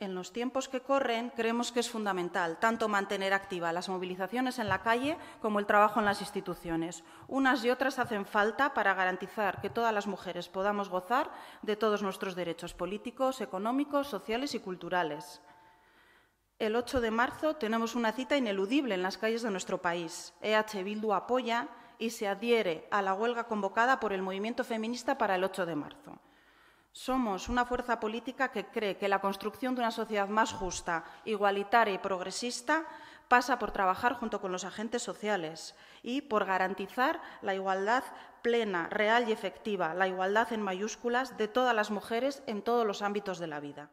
En los tiempos que corren, creemos que es fundamental tanto mantener activas las movilizaciones en la calle como el trabajo en las instituciones. Unas y otras hacen falta para garantizar que todas las mujeres podamos gozar de todos nuestros derechos políticos, económicos, sociales y culturales. El 8 de marzo tenemos una cita ineludible en las calles de nuestro país. EH Bildu apoya y se adhiere a la huelga convocada por el movimiento feminista para el 8 de marzo. Somos una fuerza política que cree que la construcción de una sociedad más justa, igualitaria y progresista pasa por trabajar junto con los agentes sociales y por garantizar la igualdad plena, real y efectiva, la igualdad en mayúsculas de todas las mujeres en todos los ámbitos de la vida.